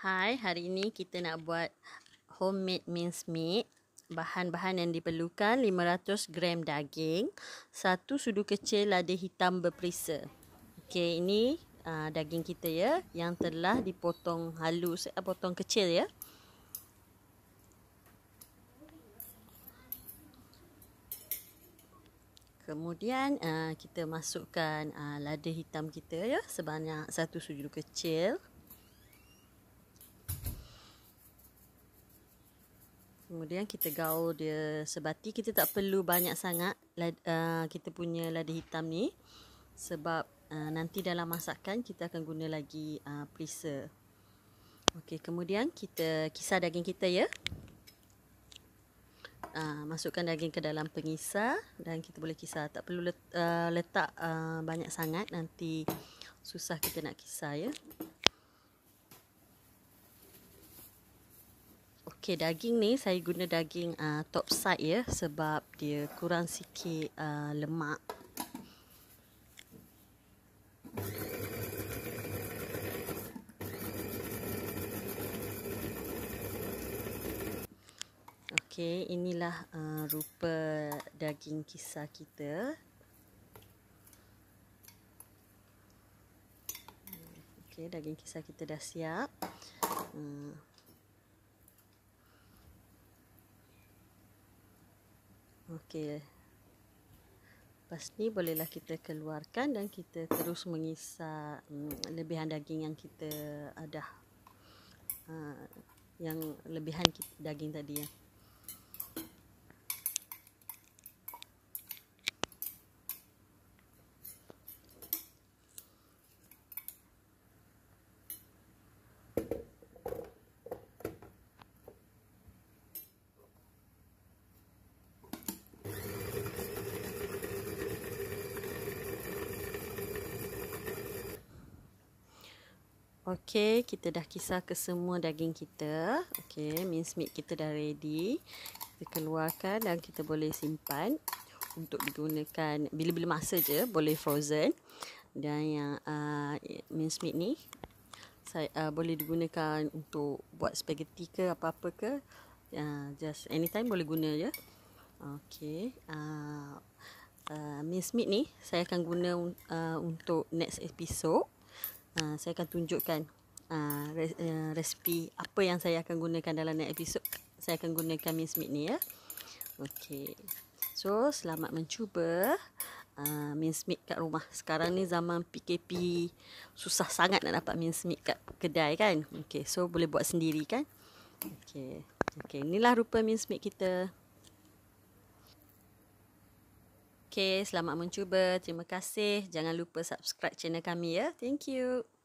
Hai, hari ini kita nak buat homemade mince meat. Bahan-bahan yang diperlukan 500 gram daging, satu sudu kecil lada hitam berperisa. Okey, ini uh, daging kita ya yang telah dipotong halus, eh, potong kecil ya. Kemudian uh, kita masukkan uh, lada hitam kita ya sebanyak satu sudu kecil. Kemudian kita gaul dia sebati. Kita tak perlu banyak sangat uh, kita punya lada hitam ni. Sebab uh, nanti dalam masakan kita akan guna lagi uh, perisa. Okey, kemudian kita kisar daging kita ya. Uh, masukkan daging ke dalam pengisar dan kita boleh kisar. Tak perlu let, uh, letak uh, banyak sangat nanti susah kita nak kisar ya. Okey, daging ni saya guna daging uh, top side ya sebab dia kurang sikit uh, lemak. Okey, inilah uh, rupa daging kisah kita. Okey, daging kisah kita dah siap. Hmm. Okey. Lepas ni bolehlah kita keluarkan dan kita terus mengisap hmm, lebihan daging yang kita ada. Uh, ah, yang lebihan daging tadi yang Okey, kita dah kisar ke semua daging kita. Okey, mince meat kita dah ready. Kita keluarkan dan kita boleh simpan untuk digunakan bila-bila masa je, boleh frozen. Dan yang uh, mince meat ni saya uh, boleh digunakan untuk buat spaghetti ke apa-apa ke. Uh, just anytime boleh guna ya. Okey, uh, uh, mince meat ni saya akan guna uh, untuk next episode. Ah, saya akan tunjukkan uh, resipi apa yang saya akan gunakan dalam next episode. Saya akan gunakan mince meat ni ya. Okey. So, selamat mencuba uh, ah, mince meat kat rumah. Sekarang ni zaman PKP susah sangat nak dapat mince meat kat kedai kan. Okey, so boleh buat sendiri kan. Okey. Okey, inilah rupa mince meat kita. Okay, selamat mencuba. Terima kasih. Jangan lupa subscribe channel kami ya. Thank you.